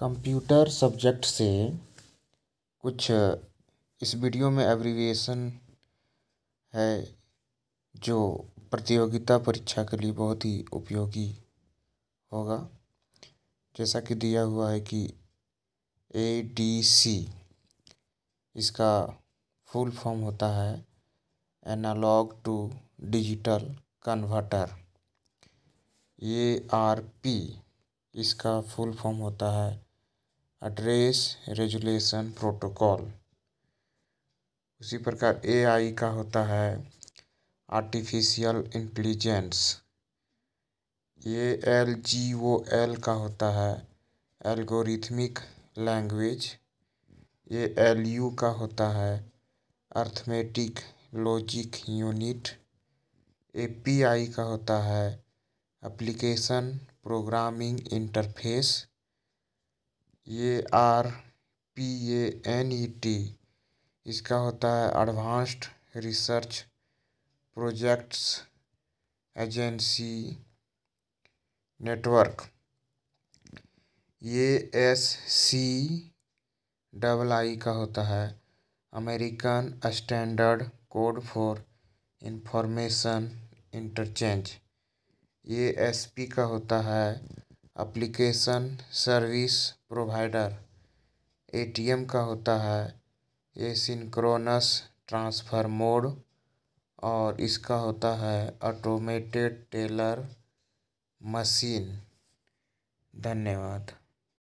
computer subject से कुछ इस वीडियो में एब्रीविएशन है जो प्रतियोगिता परीक्षा के लिए बहुत ही उपयोगी होगा जैसा कि दिया हुआ है कि ए डी सी इसका फुल फॉर्म होता है analogue to digital converter A R P इसका फुल फॉर्म होता है एड्रेस रेजुलेशन प्रोटोकॉल उसी प्रकार एआई का होता है artificial intelligence A L G O L का होता है algorithmic language A L U का होता है arithmetic logic unit A P I का होता है application programming interface A R P A N E T इसका होता है advanced research projects agency network ये एस सी डबल आई का होता है American standard code for information interchange ये एस पी का होता है एप्लीकेशन सर्विस प्रोवाइडर ए का होता है ये सिंक्रोनस ट्रांसफ़र मोड और इसका होता है ऑटोमेटेड टेलर मशीन धन्यवाद